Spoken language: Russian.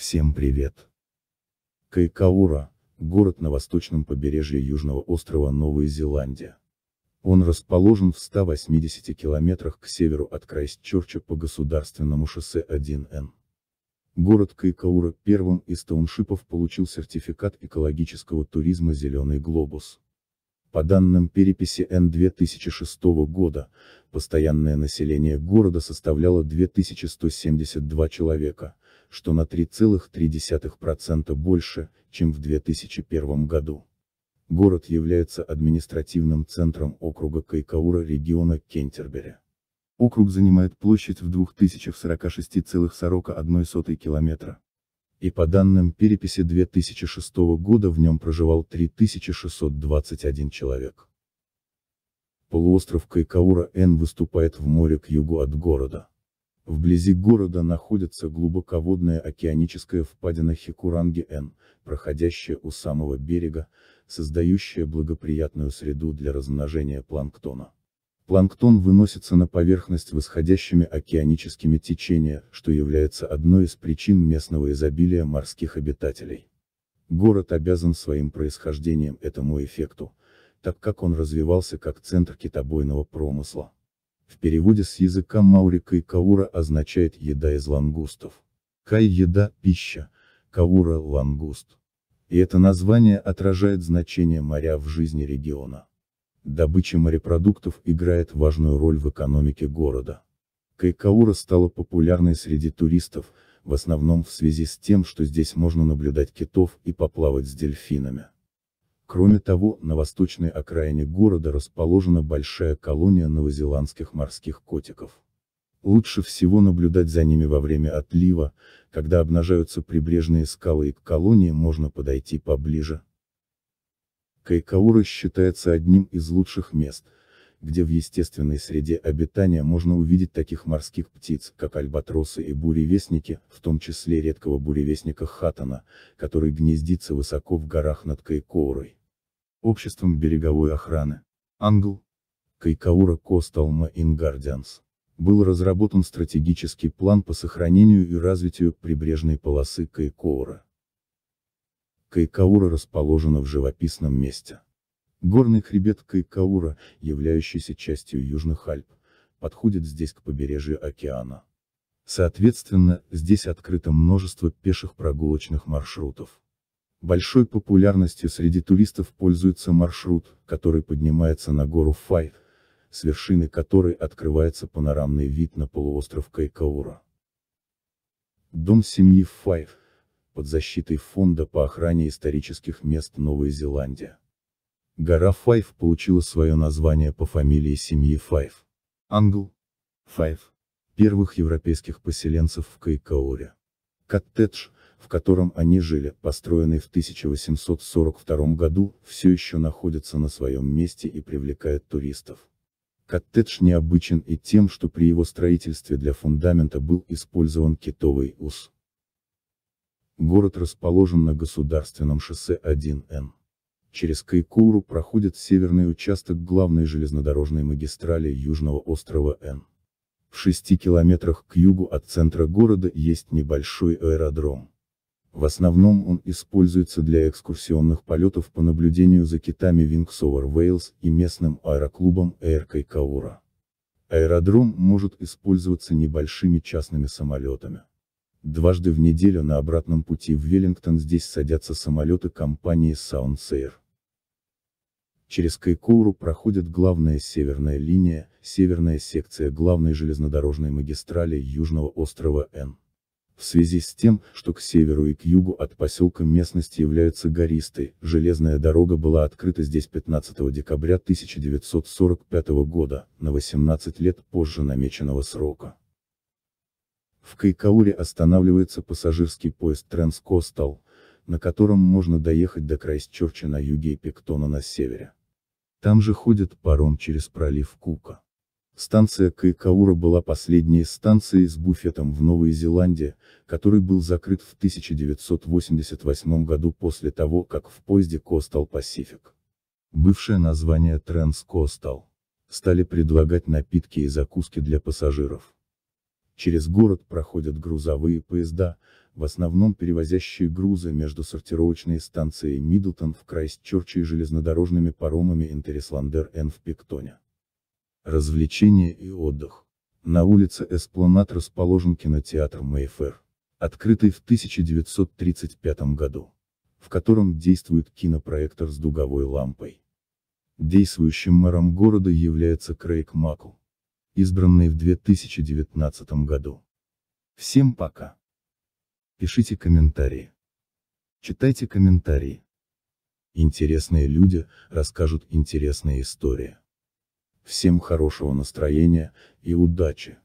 Всем привет! Кайкаура – город на восточном побережье южного острова Новая Зеландия. Он расположен в 180 километрах к северу от Крайстчерча по государственному шоссе 1Н. Город Кайкаура первым из тауншипов получил сертификат экологического туризма «Зеленый глобус». По данным переписи Н 2006 года, постоянное население города составляло 2172 человека, что на 3,3% больше, чем в 2001 году. Город является административным центром округа Кайкаура региона Кентербери. Округ занимает площадь в 2046,41 километра. И по данным переписи 2006 года в нем проживал 3621 человек. Полуостров Кайкаура-Н выступает в море к югу от города. Вблизи города находится глубоководная океаническая впадина Хикуранги-Н, проходящая у самого берега, создающая благоприятную среду для размножения планктона. Планктон выносится на поверхность восходящими океаническими течениями, что является одной из причин местного изобилия морских обитателей. Город обязан своим происхождением этому эффекту, так как он развивался как центр китобойного промысла в переводе с языка Маурика и Каура означает «еда из лангустов». Кай – еда, пища, каура – лангуст. И это название отражает значение моря в жизни региона. Добыча морепродуктов играет важную роль в экономике города. Кайкаура стала популярной среди туристов, в основном в связи с тем, что здесь можно наблюдать китов и поплавать с дельфинами. Кроме того, на восточной окраине города расположена большая колония новозеландских морских котиков. Лучше всего наблюдать за ними во время отлива, когда обнажаются прибрежные скалы и к колонии можно подойти поближе. Кайкаура считается одним из лучших мест, где в естественной среде обитания можно увидеть таких морских птиц, как альбатросы и буревестники, в том числе редкого буревестника Хатана, который гнездится высоко в горах над Кайкоурой обществом береговой охраны. Англ. Кайкаура Косталма Ингардианс. Был разработан стратегический план по сохранению и развитию прибрежной полосы Кайкаура. Кайкаура расположена в живописном месте. Горный хребет Кайкаура, являющийся частью Южных Альп, подходит здесь к побережью океана. Соответственно, здесь открыто множество пеших прогулочных маршрутов. Большой популярностью среди туристов пользуется маршрут, который поднимается на гору Фай, с вершины которой открывается панорамный вид на полуостров Кайкаура. Дом семьи Файв, под защитой Фонда по охране исторических мест Новой Зеландии. Гора Файв получила свое название по фамилии семьи Файв. Англ. Файв. Первых европейских поселенцев в Кайкауре. Коттедж – в котором они жили, построенный в 1842 году, все еще находится на своем месте и привлекает туристов. Коттедж необычен и тем, что при его строительстве для фундамента был использован китовый ус. Город расположен на государственном шоссе 1Н. Через Кайкуру проходит северный участок главной железнодорожной магистрали Южного острова Н. В шести километрах к югу от центра города есть небольшой аэродром. В основном он используется для экскурсионных полетов по наблюдению за китами Wings Over Wales и местным аэроклубом Air Kaikoura. Аэродром может использоваться небольшими частными самолетами. Дважды в неделю на обратном пути в Веллингтон здесь садятся самолеты компании SoundSair. Через Кайкоуру проходит главная северная линия, северная секция главной железнодорожной магистрали Южного острова Н в связи с тем, что к северу и к югу от поселка местности являются гористой, железная дорога была открыта здесь 15 декабря 1945 года, на 18 лет позже намеченного срока. В Кайкауре останавливается пассажирский поезд Транскостал, на котором можно доехать до Крайсчерча на юге и Пектона на севере. Там же ходит паром через пролив Кука. Станция Каикаура была последней станцией с буфетом в Новой Зеландии, который был закрыт в 1988 году после того, как в поезде Coastal Pacific. Бывшее название TransCoastal Стали предлагать напитки и закуски для пассажиров. Через город проходят грузовые поезда, в основном перевозящие грузы между сортировочной станцией Мидлтон в Крайстчерче и железнодорожными паромами Интерисландер Н в Пиктоне развлечения и отдых. На улице Эспланад расположен кинотеатр Мэйфэр, открытый в 1935 году, в котором действует кинопроектор с дуговой лампой. Действующим мэром города является Крейг Маку, избранный в 2019 году. Всем пока. Пишите комментарии. Читайте комментарии. Интересные люди расскажут интересные истории. Всем хорошего настроения и удачи!